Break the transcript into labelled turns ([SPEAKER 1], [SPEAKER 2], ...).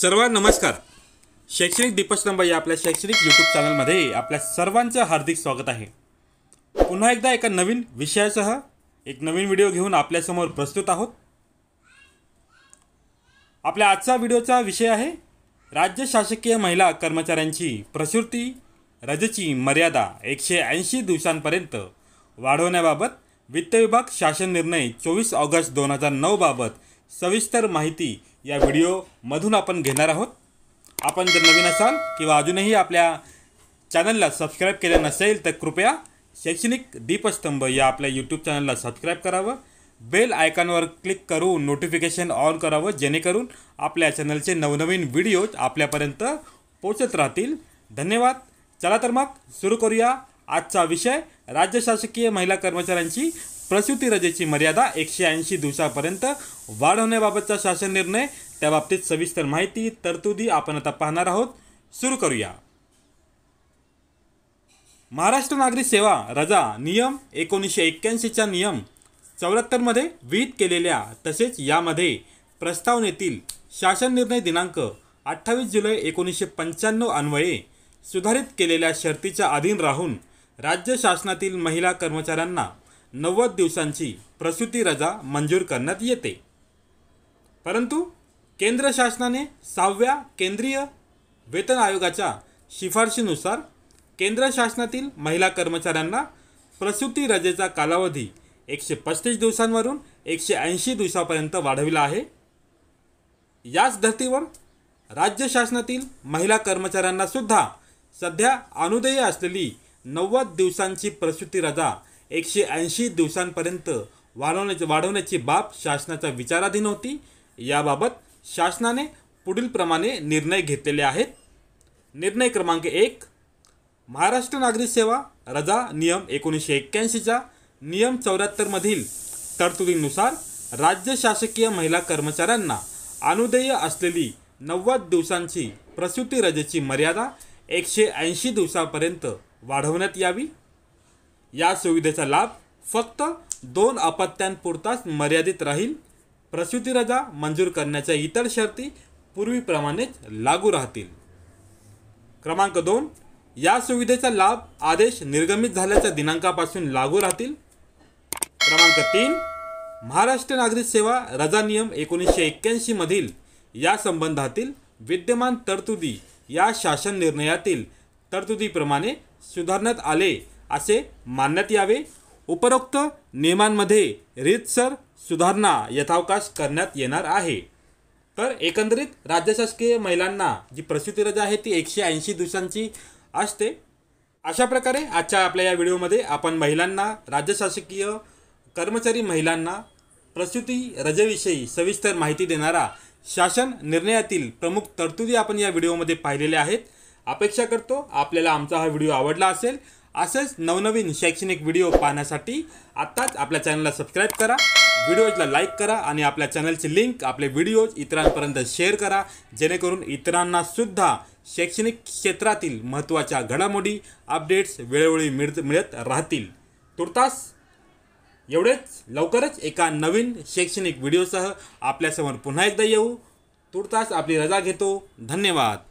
[SPEAKER 1] सर्व नमस्कार शैक्षणिक दीपस्तंभ या आपल्या शैक्षणिक यूट्यूब चॅनलमध्ये आपल्या सर्वांचं हार्दिक स्वागत आहे पुन्हा एकदा एका नवीन विषयासह एक नवीन व्हिडिओ घेऊन आपल्यासमोर प्रस्तुत आहोत आपल्या आजचा व्हिडिओचा विषय आहे राज्य शासकीय महिला कर्मचाऱ्यांची प्रसूती रजेची मर्यादा एकशे ऐंशी दिवसांपर्यंत वाढवण्याबाबत वित्त विभाग शासन निर्णय चोवीस ऑगस्ट दोन हजार नऊबाबत सविस्तर माहिती या व्हिडिओमधून आपण घेणार आहोत आपण जर नवीन असाल किंवा अजूनही आपल्या चॅनलला सबस्क्राईब केले नसेल तर कृपया शैक्षणिक दीपस्तंभ या आपल्या यूट्यूब चॅनलला सबस्क्राईब करावं बेल आयकॉनवर क्लिक करून नोटिफिकेशन ऑन करावं जेणेकरून आपल्या चॅनलचे नवनवीन व्हिडिओज आपल्यापर्यंत पोचत राहतील धन्यवाद चला तर मग सुरू करूया आजचा विषय राज्य शासकीय महिला कर्मचाऱ्यांची प्रसूती रजेची मर्यादा एकशे ऐंशी दिवसापर्यंत वाढवण्याबाबतचा शासन निर्णय त्याबाबतीत सविस्तर माहिती तरतुदी आपण आता पाहणार आहोत सुरू करूया महाराष्ट्र नागरी सेवा रजा नियम एकोणीसशे एक्क्याऐंशीचा नियम चौऱ्याहत्तरमध्ये विहित केलेल्या तसेच यामध्ये प्रस्तावनेतील शासन निर्णय दिनांक अठ्ठावीस जुलै एकोणीसशे पंच्याण्णव अन्वये सुधारित केलेल्या शर्तीच्या अधीन राहून राज्य शासनातील महिला कर्मचाऱ्यांना नव्वद दिवसांची प्रसूती रजा मंजूर करण्यात येते परंतु केंद्र शासनाने सहाव्या केंद्रीय वेतन आयोगाच्या शिफारशीनुसार केंद्र शासनातील महिला कर्मचाऱ्यांना प्रसूती रजेचा कालावधी एकशे पस्तीस दिवसांवरून एकशे ऐंशी दिवसापर्यंत वाढविला आहे याच धर्तीवर राज्य शासनातील महिला कर्मचाऱ्यांना सुद्धा सध्या अनुदेय असलेली नव्वद दिवसांची प्रसूती रजा एकशे ऐंशी दिवसांपर्यंत वाढवण्याची वाढवण्याची बाब शासनाच्या विचाराधीन होती याबाबत शासनाने पुढीलप्रमाणे निर्णय घेतलेले आहेत निर्णय क्रमांक एक महाराष्ट्र नागरी सेवा रजा नियम एकोणीसशे एक्क्याऐंशीच्या नियम चौऱ्याहत्तरमधील तरतुदीनुसार राज्य शासकीय महिला कर्मचाऱ्यांना अनुदेय असलेली नव्वद दिवसांची प्रसूती रजेची मर्यादा एकशे ऐंशी दिवसापर्यंत वाढवण्यात यावी या सुविधेचा लाभ फक्त दोन अपत्यांपुरताच मर्यादित राहील प्रसूती रजा मंजूर करण्याच्या इतर शर्ती पूर्वीप्रमाणेच लागू राहतील क्रमांक दोन या सुविधेचा लाभ आदेश निर्गमित झाल्याच्या दिनांकापासून लागू राहतील क्रमांक तीन महाराष्ट्र नागरिक सेवा रजा नियम एकोणीसशे मधील या संबंधातील विद्यमान तरतुदी या शासन निर्णयातील तरतुदीप्रमाणे सुधारण्यात आले असे मानण्यात यावे उपरोक्त नियमांमध्ये रीतसर सुधारणा यथावकाश करण्यात येणार आहे तर एकंदरीत राज्य शासकीय महिलांना जी प्रसूती रजा आहे ती एकशे ऐंशी दिवसांची असते अशा प्रकारे आजच्या आपल्या या व्हिडिओमध्ये आपण महिलांना राज्य शासकीय कर्मचारी महिलांना प्रसूती रजेविषयी सविस्तर माहिती देणारा शासन निर्णयातील प्रमुख तरतुदी आपण या व्हिडिओमध्ये पाहिलेल्या आहेत अपेक्षा करतो आपल्याला आमचा हा व्हिडिओ आवडला असेल असेच नवनवीन शैक्षणिक व्हिडिओ पाहण्यासाठी आत्ताच आपल्या चॅनलला सबस्क्राईब करा व्हिडिओजला लाईक करा आणि आपल्या चॅनलची लिंक आपले व्हिडिओज इतरांपर्यंत शेअर करा जेणेकरून इतरांनासुद्धा शैक्षणिक क्षेत्रातील महत्त्वाच्या घडामोडी अपडेट्स वेळोवेळी मिळत मिळत राहतील तुर्तास एवढेच लवकरच एका नवीन शैक्षणिक व्हिडिओसह आपल्यासमोर पुन्हा एकदा येऊ तुर्तास आपली रजा घेतो धन्यवाद